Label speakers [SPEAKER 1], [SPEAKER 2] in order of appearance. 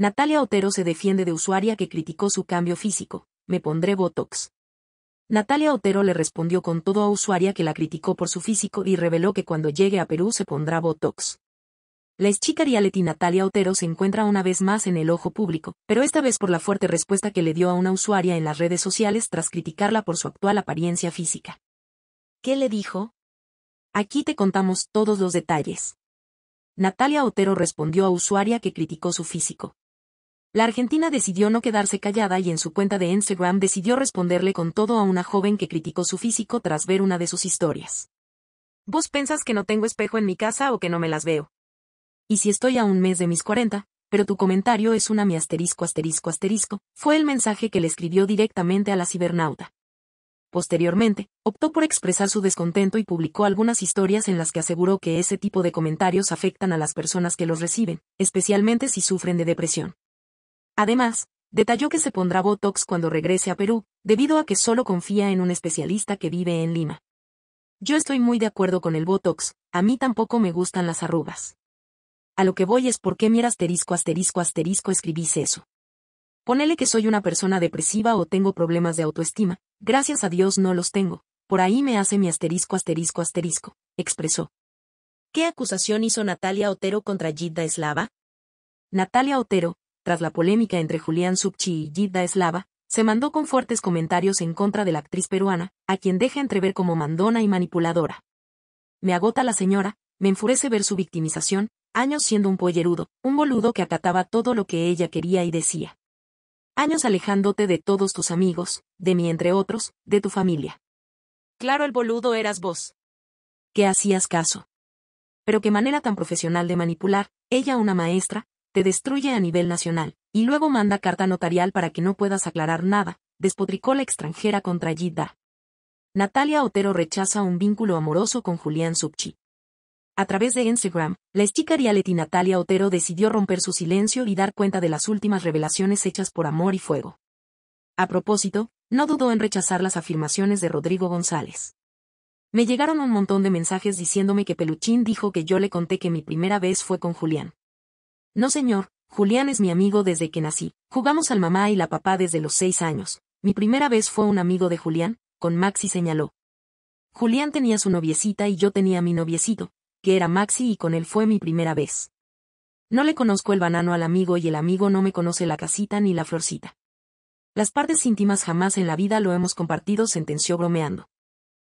[SPEAKER 1] Natalia Otero se defiende de usuaria que criticó su cambio físico. Me pondré Botox. Natalia Otero le respondió con todo a usuaria que la criticó por su físico y reveló que cuando llegue a Perú se pondrá Botox. La ex chica reality Natalia Otero se encuentra una vez más en el ojo público, pero esta vez por la fuerte respuesta que le dio a una usuaria en las redes sociales tras criticarla por su actual apariencia física. ¿Qué le dijo? Aquí te contamos todos los detalles. Natalia Otero respondió a usuaria que criticó su físico. La argentina decidió no quedarse callada y en su cuenta de Instagram decidió responderle con todo a una joven que criticó su físico tras ver una de sus historias. Vos pensás que no tengo espejo en mi casa o que no me las veo. Y si estoy a un mes de mis 40, pero tu comentario es una mi asterisco asterisco asterisco, fue el mensaje que le escribió directamente a la cibernauta. Posteriormente, optó por expresar su descontento y publicó algunas historias en las que aseguró que ese tipo de comentarios afectan a las personas que los reciben, especialmente si sufren de depresión. Además, detalló que se pondrá Botox cuando regrese a Perú, debido a que solo confía en un especialista que vive en Lima. Yo estoy muy de acuerdo con el Botox, a mí tampoco me gustan las arrugas. A lo que voy es por qué mi asterisco asterisco asterisco escribís eso. Ponele que soy una persona depresiva o tengo problemas de autoestima, gracias a Dios no los tengo, por ahí me hace mi asterisco asterisco asterisco, expresó. ¿Qué acusación hizo Natalia Otero contra Yidda Eslava? Natalia Otero, tras la polémica entre Julián Subchi y Gidda Eslava, se mandó con fuertes comentarios en contra de la actriz peruana, a quien deja entrever como mandona y manipuladora. Me agota la señora, me enfurece ver su victimización, años siendo un pollerudo, un boludo que acataba todo lo que ella quería y decía. Años alejándote de todos tus amigos, de mí entre otros, de tu familia. Claro el boludo eras vos. Que hacías caso. Pero qué manera tan profesional de manipular, ella una maestra, te destruye a nivel nacional, y luego manda carta notarial para que no puedas aclarar nada, despotricó la extranjera contra Yidda. Natalia Otero rechaza un vínculo amoroso con Julián Subchi. A través de Instagram, la chica reality Natalia Otero decidió romper su silencio y dar cuenta de las últimas revelaciones hechas por Amor y Fuego. A propósito, no dudó en rechazar las afirmaciones de Rodrigo González. Me llegaron un montón de mensajes diciéndome que Peluchín dijo que yo le conté que mi primera vez fue con Julián. No señor, Julián es mi amigo desde que nací. Jugamos al mamá y la papá desde los seis años. Mi primera vez fue un amigo de Julián, con Maxi señaló. Julián tenía su noviecita y yo tenía mi noviecito, que era Maxi y con él fue mi primera vez. No le conozco el banano al amigo y el amigo no me conoce la casita ni la florcita. Las partes íntimas jamás en la vida lo hemos compartido, sentenció bromeando.